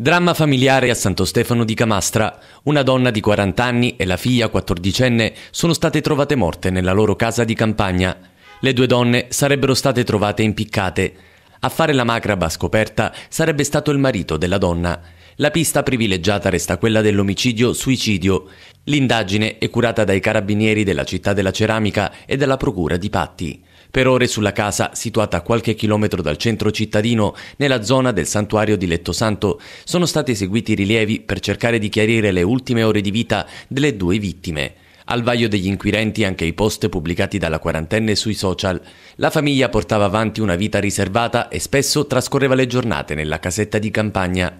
Dramma familiare a Santo Stefano di Camastra. Una donna di 40 anni e la figlia 14enne sono state trovate morte nella loro casa di campagna. Le due donne sarebbero state trovate impiccate. A fare la macraba scoperta sarebbe stato il marito della donna. La pista privilegiata resta quella dell'omicidio-suicidio. L'indagine è curata dai carabinieri della città della ceramica e dalla procura di Patti per ore sulla casa situata a qualche chilometro dal centro cittadino nella zona del santuario di Letto Santo, sono stati eseguiti rilievi per cercare di chiarire le ultime ore di vita delle due vittime. Al vaglio degli inquirenti anche i post pubblicati dalla quarantenne sui social. La famiglia portava avanti una vita riservata e spesso trascorreva le giornate nella casetta di campagna.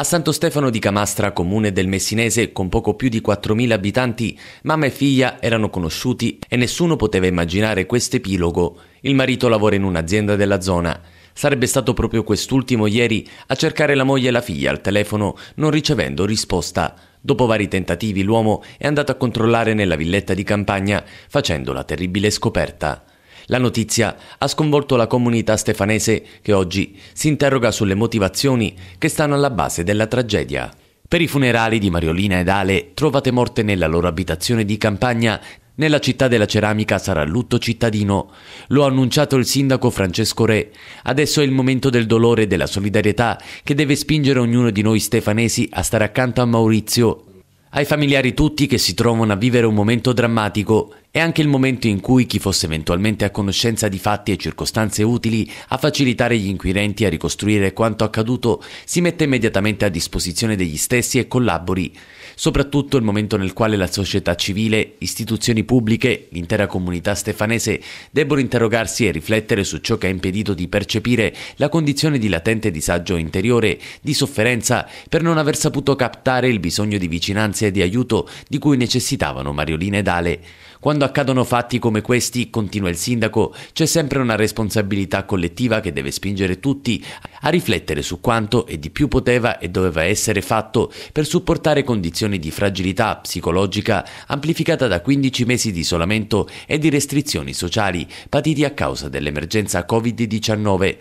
A Santo Stefano di Camastra, comune del Messinese con poco più di 4.000 abitanti, mamma e figlia erano conosciuti e nessuno poteva immaginare questo epilogo. Il marito lavora in un'azienda della zona. Sarebbe stato proprio quest'ultimo ieri a cercare la moglie e la figlia al telefono, non ricevendo risposta. Dopo vari tentativi l'uomo è andato a controllare nella villetta di campagna, facendo la terribile scoperta. La notizia ha sconvolto la comunità stefanese che oggi si interroga sulle motivazioni che stanno alla base della tragedia. Per i funerali di Mariolina ed Ale, trovate morte nella loro abitazione di campagna, nella città della ceramica sarà lutto cittadino. Lo ha annunciato il sindaco Francesco Re. Adesso è il momento del dolore e della solidarietà che deve spingere ognuno di noi stefanesi a stare accanto a Maurizio. Ai familiari tutti che si trovano a vivere un momento drammatico è anche il momento in cui chi fosse eventualmente a conoscenza di fatti e circostanze utili a facilitare gli inquirenti a ricostruire quanto accaduto si mette immediatamente a disposizione degli stessi e collabori, soprattutto il momento nel quale la società civile, istituzioni pubbliche, l'intera comunità stefanese debbono interrogarsi e riflettere su ciò che ha impedito di percepire la condizione di latente disagio interiore, di sofferenza, per non aver saputo captare il bisogno di vicinanza e di aiuto di cui necessitavano Mariolina ed Ale. Quando quando accadono fatti come questi, continua il sindaco, c'è sempre una responsabilità collettiva che deve spingere tutti a riflettere su quanto e di più poteva e doveva essere fatto per supportare condizioni di fragilità psicologica amplificata da 15 mesi di isolamento e di restrizioni sociali patiti a causa dell'emergenza Covid-19.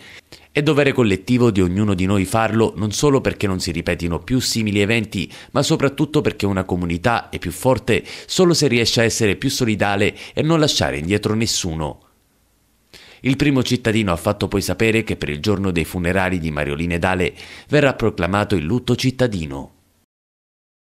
È dovere collettivo di ognuno di noi farlo non solo perché non si ripetino più simili eventi, ma soprattutto perché una comunità è più forte solo se riesce a essere più solidale e non lasciare indietro nessuno. Il primo cittadino ha fatto poi sapere che per il giorno dei funerali di Marioline Dale verrà proclamato il lutto cittadino.